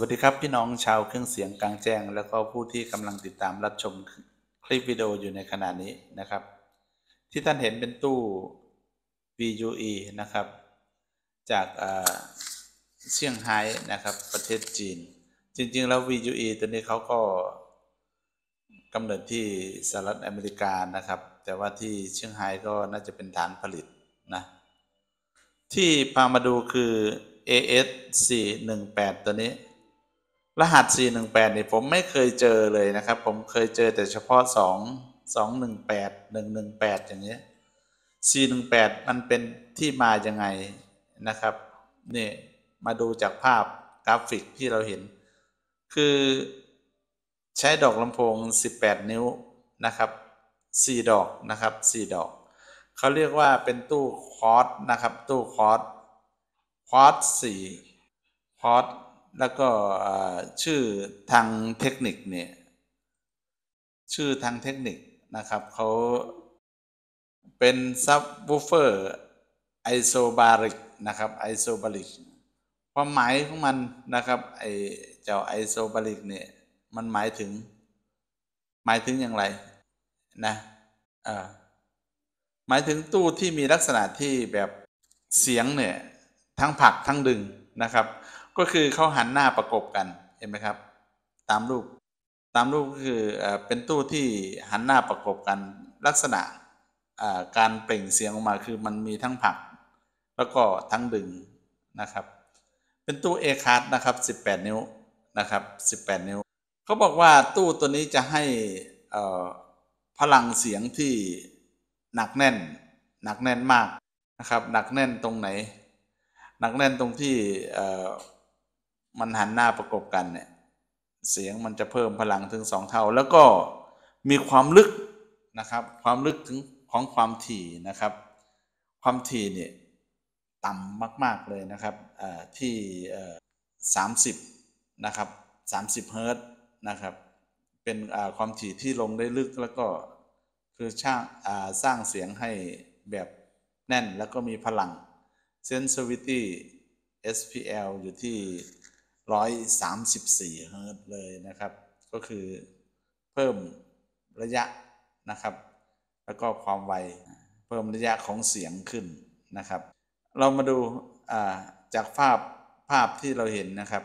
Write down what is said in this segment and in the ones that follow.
วัสดีครับ พี่น้องชาวเครื่องเสียงกลางแจ้ง แล้วก็ผู้ที่กำลังติดตามรับชมคลิปวิดีโออยู่ในขณะนี้นะครับ ที่ท่านเห็นเป็นตู้ VUE นะครับ จากเซี่ยงไฮ้นะครับ ประเทศจีน จริงๆ แล้ว VUE ตัวนี้เขาก็กำเนิดที่สหรัฐอเมริกานะครับ แต่ว่าที่เซี่ยงไฮ้ก็น่าจะเป็นฐานผลิตนะที่พามาดูคือ AS418 ตัวนี้รหัส418นี่ผมไม่เคยเจอเลยนะครับ ผมเคยเจอแต่เฉพาะ 2 218 118 อย่างเงี้ย418มันเป็นที่มายังไงนะครับนี่มาดูจากภาพกราฟิกที่เราเห็น คือใช้ดอกลำโพง 18 นิ้วนะครับ 4 ดอกนะครับ 4 ดอก เขาเรียกว่าเป็นตู้คอร์สนะครับตู้คอร์สคอร์ส4คอร์สแล้วก็ชื่อทางเทคนิคเนี่ยชื่อทางเทคนิคนะครับเขาเป็นซับวูเฟอร์ไอโซบาริกนะครับ ไอโซบาริกความหมายของมัน นะครับไอเจ้าไอโซบาริกเนี่ยมันหมายถึงหมายถึงอย่างไรนะเออหมายถึงตู้ที่มีลักษณะที่แบบเสียงเนี่ยทั้งผักทั้งดึงนะครับก็คือเขาหันหน้าประกบกัน เห็นไหมครับ ตามรูป ตามรูปก็คือเป็นตู้ที่หันหน้าประกบกัน ลักษณะการเปล่งเสียงออกมาคือมันมีทั้งผัก แล้วก็ทั้งดึงนะครับ เป็นตู้เอคาร์ดนะครับ18นิ้วนะครับ18นิ้วเขาบอกว่าตู้ตัวนี้จะให้พลังเสียงที่หนักแน่นหนักแน่นมากนะครับหนักแน่นตรงไหนหนักแน่นตรงที่มันหันหน้าประกบกันเนี่ยเสียงมันจะเพิ่มพลังถึงสองเท่าแล้วก็มีความลึกนะครับความลึกถึงของความถี่นะครับความถี่เนี่ยต่ำมาก ๆ เลยนะครับที่สามสิบนะครับสามสิบเฮิร์ตนะครับเป็นความถี่ที่ลงได้ลึกแล้วก็คือช่างสร้างเสียงให้แบบแน่นแล้วก็มีพลัง sensitivity SPL อยู่ที่134 เฮิร์ตเลยนะครับ ก็คือเพิ่มระยะนะครับ แล้วก็ความไว เพิ่มระยะของเสียงขึ้นนะครับ เรามาดูจากภาพภาพที่เราเห็นนะครับ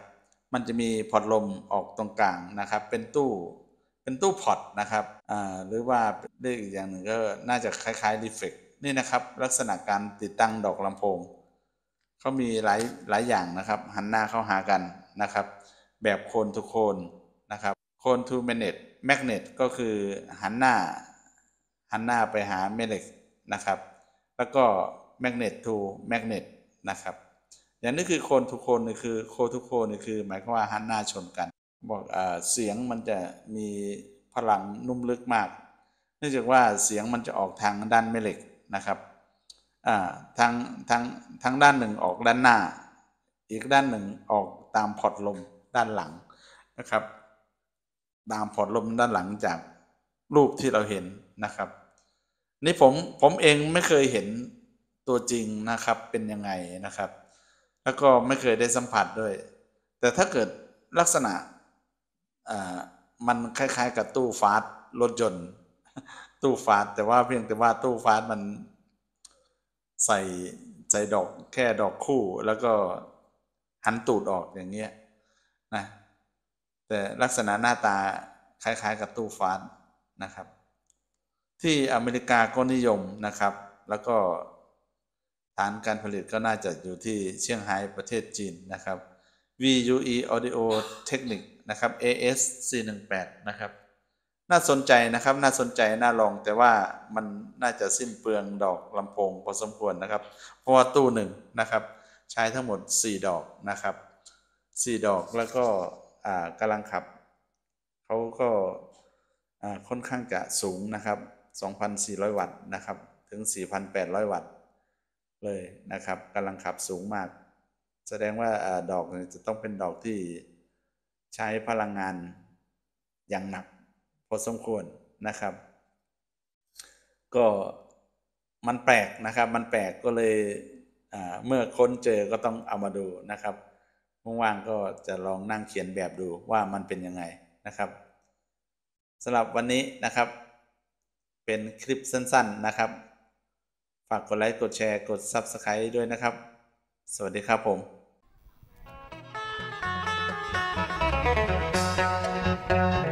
มันจะมีพอดลมออกตรงกลางนะครับ เป็นตู้ เป็นตู้พอดนะครับหรือว่าเรียกอีกอย่างหนึ่งก็น่าจะคล้ายๆรีเฟกนี่นะครับลักษณะการติดตั้งดอกลำโพง เขามีหลาย หลายอย่างนะครับ หันหน้าเข้าหากันนะครับแบบโคนทุโคนนะครับโคนทูแมกเนตแมกเนตก็คือหันหน้าหันหน้าไปหาแมเนตนะครับแล้วก็แมกเนตทูแมกเนตนะครับอย่างนี้คือโคนทุโคนนี่คือโคนทุโคนนี่คือหมายความว่าหันหน้าชนกัน บอกเสียงมันจะมีพลังนุ่มลึกมาก เนื่องจากว่าเสียงมันจะออกทางด้านแม่เหล็กนะครับทางทางทางด้านหนึ่งออกด้านหน้า อีกด้านหนึ่งออกตาม พอร์ตลมด้านหลังนะครับ ตามพอร์ตลมด้านหลังจากรูปที่เราเห็นนะครับ นี่ผม ผมเองไม่เคยเห็นตัวจริงนะครับเป็นยังไงนะครับ แล้วก็ไม่เคยได้สัมผัสด้วย แต่ถ้าเกิดลักษณะมันคล้าย ๆ กับตู้ฟาสรถยนต์ ตู้ฟาสแต่ว่าเพียงแต่ว่าตู้ฟาสมัน ใส่ใส่ดอกแค่ดอกคู่ แล้วก็หันตูดออกอย่างเงี้ยนะแต่ลักษณะหน้าตาคล้ายๆกับตู้ฟานนะครับ ที่อเมริกาก็นิยมนะครับ แล้วก็ฐานการผลิตก็น่าจะอยู่ที่เชียงไฮ้ประเทศจีนนะครับ VUE Audio Technic นะครับ AS418 นะครับ น่าสนใจนะครับน่าสนใจน่าลองแต่ว่ามันน่าจะสิ้นเปลืองดอกลำโพงพอสมควรนะครับ เพราะว่าตู้หนึ่งนะครับใช้ทั้งหมด 4 ดอกนะครับ 4 ดอกแล้วก็กำลังขับ เขาก็ค่อนข้างจะสูงนะครับ 2,400 วัตต์นะครับ ถึง 4,800 วัตต์เลยนะครับกำลังขับสูงมาก แสดงว่าอดอกจะต้องเป็นดอกที่ใช้พลังงานอย่างหนักพอสมควรนะครับ ก็มันแปลกนะครับมันแปลกก็เลยเมื่อค้นเจอก็ต้องเอามาดูนะครับว่างๆก็จะลองนั่งเขียนแบบดูว่ามันเป็นยังไงนะครับสำหรับวันนี้นะครับ เป็นคลิปสั้นๆนะครับ ฝากกดไลค์กดแชร์กด Subscribe ด้วยนะครับ สวัสดีครับผม Thank you.